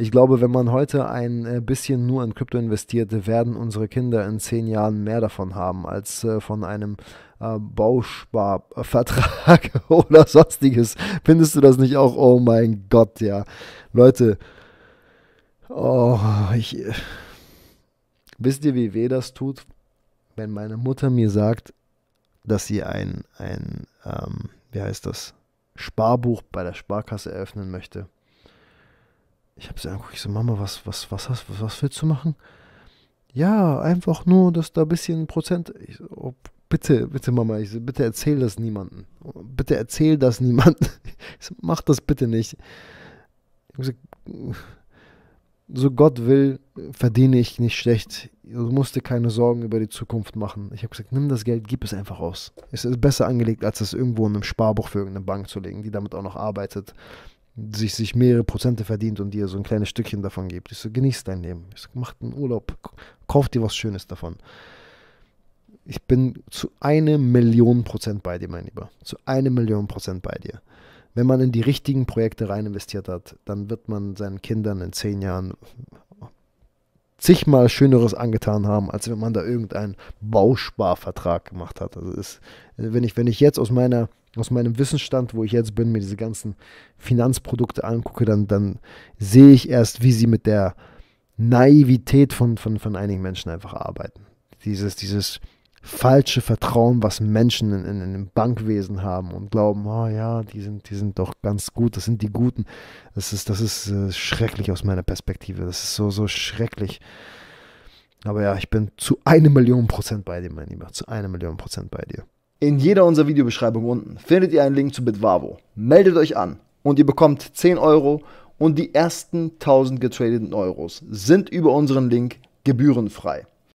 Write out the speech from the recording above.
Ich glaube, wenn man heute ein äh, bisschen nur in Krypto investiert, werden unsere Kinder in zehn Jahren mehr davon haben als äh, von einem äh, Bausparvertrag oder sonstiges. Findest du das nicht auch? Oh mein Gott, ja. Leute, oh, ich, wisst ihr, wie weh das tut, wenn meine Mutter mir sagt, dass sie ein, ein ähm, wie heißt das, Sparbuch bei der Sparkasse eröffnen möchte? Ich habe sie angeguckt, ich so, Mama, was, was, was, hast, was, was willst du machen? Ja, einfach nur, dass da ein bisschen Prozent. Ich so, oh, bitte, bitte Mama, ich so, bitte erzähl das niemandem. Bitte erzähl das niemandem. Ich so, mach das bitte nicht. Ich so, so Gott will, verdiene ich nicht schlecht. Du musst dir keine Sorgen über die Zukunft machen. Ich habe gesagt, nimm das Geld, gib es einfach aus. Es ist besser angelegt, als es irgendwo in einem Sparbuch für irgendeine Bank zu legen, die damit auch noch arbeitet sich, sich mehrere Prozente verdient und dir so ein kleines Stückchen davon gibt. Ich so, genieß dein Leben. Ich so, mach einen Urlaub, kauf dir was Schönes davon. Ich bin zu einer Million Prozent bei dir, mein Lieber. Zu einer Million Prozent bei dir. Wenn man in die richtigen Projekte rein investiert hat, dann wird man seinen Kindern in zehn Jahren zigmal Schöneres angetan haben, als wenn man da irgendeinen Bausparvertrag gemacht hat. Also ist, wenn, ich, wenn ich jetzt aus meiner aus meinem Wissensstand, wo ich jetzt bin, mir diese ganzen Finanzprodukte angucke, dann, dann sehe ich erst, wie sie mit der Naivität von, von, von einigen Menschen einfach arbeiten. Dieses, dieses falsche Vertrauen, was Menschen in, in, in dem Bankwesen haben und glauben, oh ja, die sind, die sind doch ganz gut, das sind die Guten. Das ist, das ist äh, schrecklich aus meiner Perspektive. Das ist so, so schrecklich. Aber ja, ich bin zu einer Million Prozent bei dir, mein Lieber. Zu einer Million Prozent bei dir. In jeder unserer Videobeschreibungen unten findet ihr einen Link zu Bitwavo. Meldet euch an und ihr bekommt 10 Euro und die ersten 1000 getradeten Euros sind über unseren Link gebührenfrei.